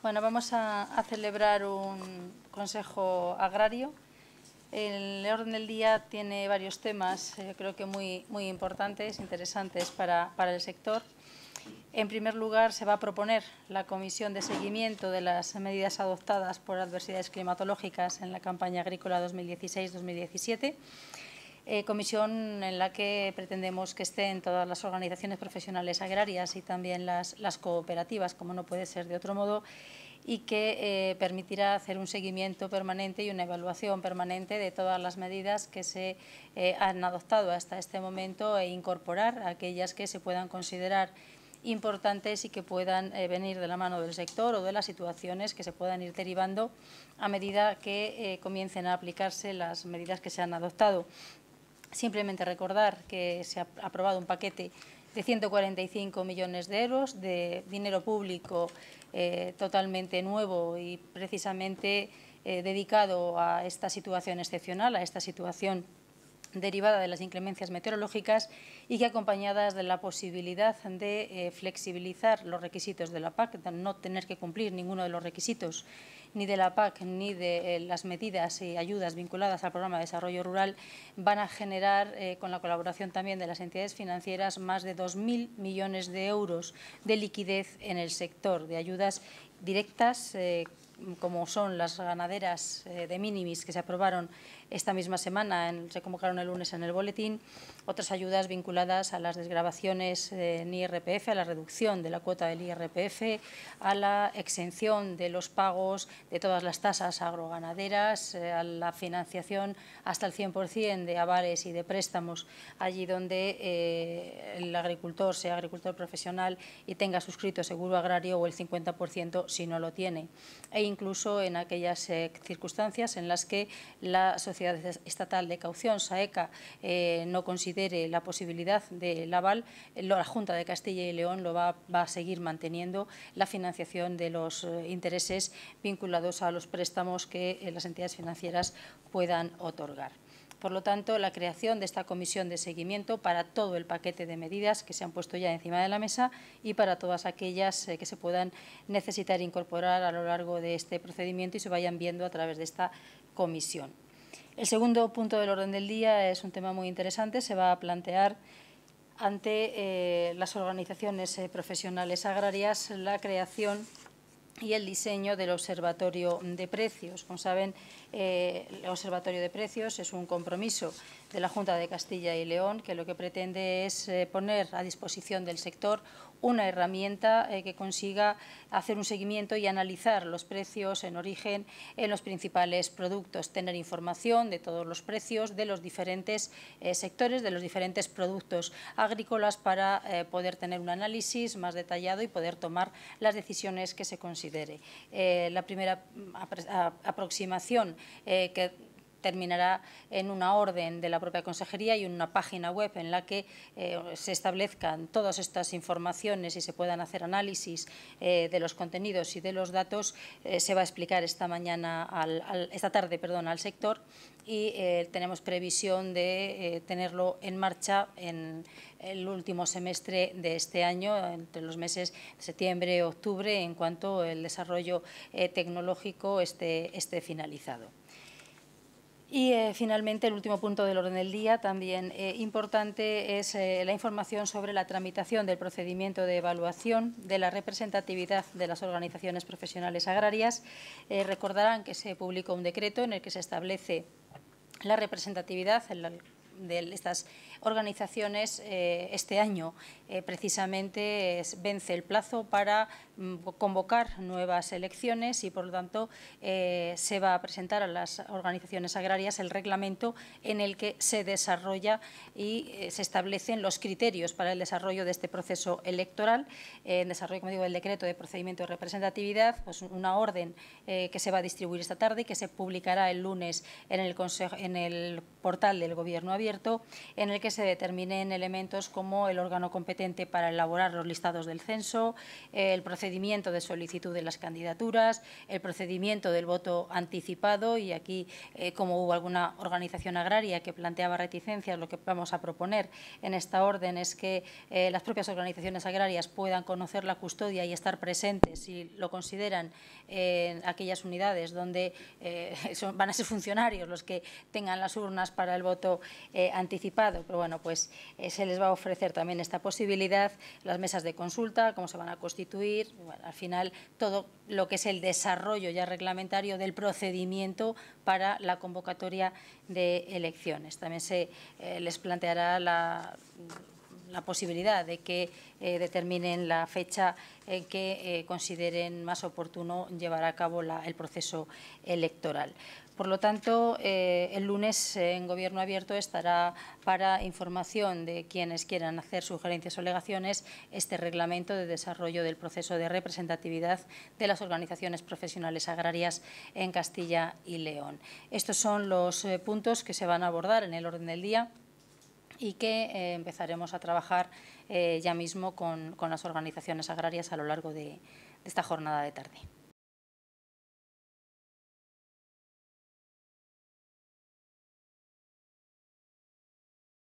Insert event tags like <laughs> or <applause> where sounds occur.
Bueno, vamos a, celebrar un consejo agrario. El orden del día tiene varios temas, eh, creo que muy, importantes, interesantes para, para, el sector. En primer lugar, se va a proponer la comisión de seguimiento de las medidas adoptadas por adversidades climatológicas en la campaña agrícola 2016-2017 eh, comisión en la que pretendemos que estén todas las organizaciones profesionales agrarias y también las, cooperativas, como no puede ser de otro modo, y que eh, permitirá hacer un seguimiento permanente y una evaluación permanente de todas las medidas que se eh, han adoptado hasta este momento e incorporar aquellas que se puedan considerar importantes y que puedan venir de la mano del sector o de las situaciones que se puedan ir derivando a medida que comiencen a aplicarse las medidas que se han adoptado. Simplemente recordar que se ha aprobado un paquete de 145 millones de euros de dinero público eh, totalmente nuevo y precisamente eh, dedicado a esta situación excepcional, a esta situación derivada de las inclemencias meteorológicas y que acompañadas de la posibilidad de eh, flexibilizar los requisitos de la PAC, no tener que cumplir ninguno de los requisitos ni de la PAC ni de eh, las medidas y ayudas vinculadas al programa de desarrollo rural van a generar, eh, con la colaboración también de las entidades financieras, más de 2.000 millones de euros de liquidez en el sector, de ayudas directas eh, como son las ganaderas eh, de minimis que se aprobaron esta misma semana, se convocaron el lunes en el boletín, otras ayudas vinculadas a las desgrabaciones eh, en IRPF, a la reducción de la cuota del IRPF, a la exención de los pagos de todas las tasas agroganaderas, eh, a la financiación hasta el 100% de avares y de préstamos allí donde el agricultor sea agricultor profesional y tenga suscrito seguro agrario o el 50% si no lo tiene. E incluso en aquellas eh, circunstancias en las que la Sociedad Estatal de Caución, SAECA, eh, no considere la posibilidad del aval, eh, la Junta de Castilla y León lo va a seguir manteniendo la financiación de los intereses vinculados a los préstamos que las entidades financieras puedan otorgar. Por lo tanto, la creación de esta comisión de seguimiento para todo el paquete de medidas que se han puesto ya encima de la mesa y para todas aquellas eh, que se puedan necesitar incorporar a lo largo de este procedimiento y se vayan viendo a través de esta comisión. El segundo punto del orden del día es un tema muy interesante. Se va a plantear ante eh, las organizaciones eh, profesionales agrarias la creación y el diseño del Observatorio de Precios. Como saben, eh, el Observatorio de Precios es un compromiso de la Junta de Castilla y León, que lo que pretende es eh, poner a disposición del sector una herramienta eh, que consiga hacer un seguimiento y analizar los precios en origen en los principales productos, tener información de todos los precios de los diferentes eh, sectores, de los diferentes productos agrícolas para poder tener un análisis más detallado y poder tomar las decisiones que se considere. la primera mm, aproximación que terminará en una orden de la propia consejería y en una página web en la que eh, se establezcan todas estas informaciones y se puedan hacer análisis eh, de los contenidos y de los datos. Eh, se va a explicar esta mañana, esta tarde, perdón, al sector y tenemos previsión de tenerlo en marcha en el último semestre de este año, entre los meses de septiembre y octubre, en cuanto el desarrollo tecnológico esté, esté finalizado. Y eh, finalmente, el último punto del orden del día, también eh, importante, es eh, la información sobre la tramitación del procedimiento de evaluación de la representatividad de las organizaciones profesionales agrarias. recordarán que se publicó un decreto en el que se establece la representatividad, de estas organizaciones eh, este año. Eh, precisamente vence el plazo para mm, convocar nuevas elecciones y, por lo tanto, eh, se va a presentar a las organizaciones agrarias el reglamento en el que se desarrolla y se establecen los criterios para el desarrollo de este proceso electoral, en desarrollo, como digo, del decreto de procedimiento de representatividad, pues una orden que se va a distribuir esta tarde y que se publicará el lunes en el, en el portal del Gobierno abierto, en el que se determinen elementos como el órgano competente para elaborar los listados del censo, el procedimiento de solicitud de las candidaturas, el procedimiento del voto anticipado y aquí, eh, como hubo alguna organización agraria que planteaba reticencias, lo que vamos a proponer en esta orden es que eh, las propias organizaciones agrarias puedan conocer la custodia y estar presentes, si lo consideran, en eh, aquellas unidades donde <laughs> van a ser funcionarios los que tengan las urnas para el voto anticipado bueno, pues eh, se les va a ofrecer también esta posibilidad, las mesas de consulta, cómo se van a constituir, al final todo lo que es el desarrollo ya reglamentario del procedimiento para la convocatoria de elecciones. También se eh, les planteará la posibilidad de que eh, determinen la fecha en que consideren más oportuno llevar a cabo el proceso electoral. Por lo tanto, eh, el lunes en Gobierno Abierto estará para información de quienes quieran hacer sugerencias o alegaciones este reglamento de desarrollo del proceso de representatividad de las organizaciones profesionales agrarias en Castilla y León. Estos son los eh, puntos que se van a abordar en el orden del día y que eh, empezaremos a trabajar ya mismo con, las organizaciones agrarias a lo largo de esta jornada de tarde.